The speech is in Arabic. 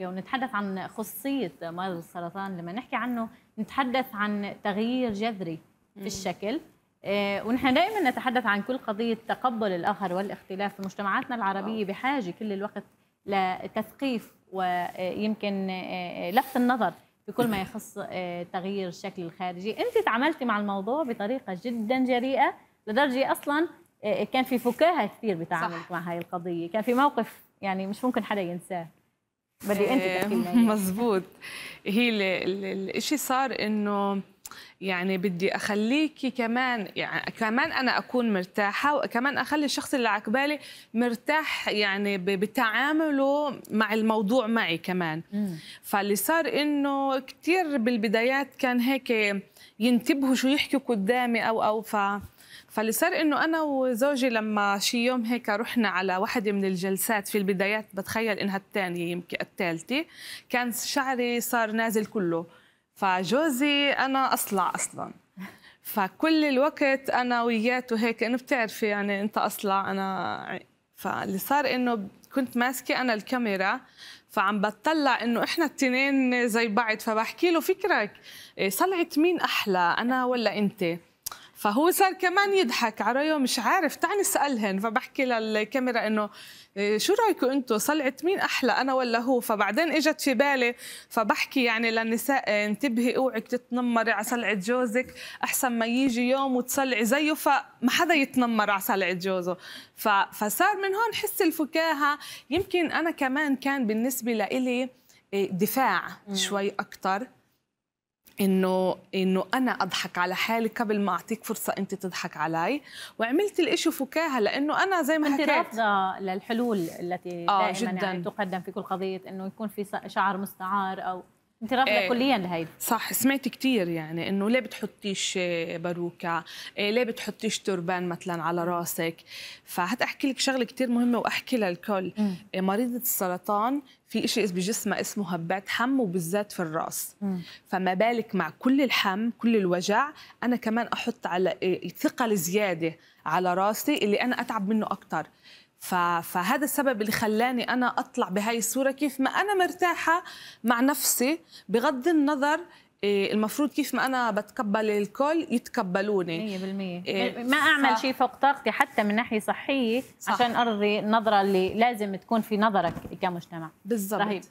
ونتحدث نتحدث عن خصوصية مرض السرطان لما نحكي عنه نتحدث عن تغيير جذري في الشكل آه، ونحن دائما نتحدث عن كل قضية تقبل الآخر والاختلاف في مجتمعاتنا العربية بحاجة كل الوقت لتثقيف ويمكن آه، آه، لفت النظر بكل ما يخص تغيير الشكل الخارجي أنت تعاملتي مع الموضوع بطريقة جدا جريئة لدرجة أصلا كان في فكاهة كثير بتعاملك مع هاي القضية كان في موقف يعني مش ممكن حدا ينساه بدي انت آه، تحكي مزبوط هي الشيء صار انه يعني بدي اخليكي كمان يعني كمان انا اكون مرتاحه وكمان اخلي الشخص اللي عقبالي مرتاح يعني بتعامله مع الموضوع معي كمان فاللي صار انه كثير بالبدايات كان هيك ينتبهوا شو يحكوا قدامي او او ف فاللي صار انه انا وزوجي لما شي يوم هيك رحنا على وحده من الجلسات في البدايات بتخيل انها الثانيه يمكن الثالثه كان شعري صار نازل كله فجوزي انا اصلع اصلا فكل الوقت انا وياته هيك انه بتعرفي يعني انت اصلع انا فاللي صار انه كنت ماسكه انا الكاميرا فعم بتطلع انه احنا التنين زي بعض فبحكي له فكرك إيه، صلعت مين احلى انا ولا انت فهو صار كمان يضحك على مش عارف تعني اسالهن فبحكي للكاميرا انه آه، شو رايكم انتم صلعه مين احلى انا ولا هو فبعدين اجت في بالي فبحكي يعني للنساء آه، انتبهي اوعك تتنمري على صلعه جوزك احسن ما يجي يوم وتصلعي زيه فما حدا يتنمر على صلعه جوزه فصار من هون حس الفكاهه يمكن انا كمان كان بالنسبه لإلي آه، دفاع شوي اكثر انه انه انا اضحك على حالي قبل ما اعطيك فرصه انت تضحك علي وعملت الإشي فكاهه لانه انا زي ما حكيت رافضه للحلول التي آه دائما يعني جداً. يعني تقدم في كل قضيه انه يكون في شعر مستعار او انت رافضه إيه كليا لهيدا صح سمعت كثير يعني انه ليه بتحطيش آه، باروكه آه، ليه بتحطيش تربان مثلا على راسك فحتى احكي لك شغله كثير مهمه واحكي للكل إيه مريضه السرطان في شيء بجسمها اسمه هبات حم وبالذات في الراس م. فما بالك مع كل الحم كل الوجع انا كمان احط على آه، ثقل زياده على راسي اللي انا اتعب منه اكثر فهذا السبب اللي خلاني انا اطلع بهاي الصوره كيف ما انا مرتاحه مع نفسي بغض النظر إيه، المفروض كيف ما انا بتقبل الكل يتقبلوني 100% إيه، ما اعمل ف... شيء فوق طاقتي حتى من ناحيه صحيه صح. عشان ارضي النظره اللي لازم تكون في نظرك كمجتمع بالضبط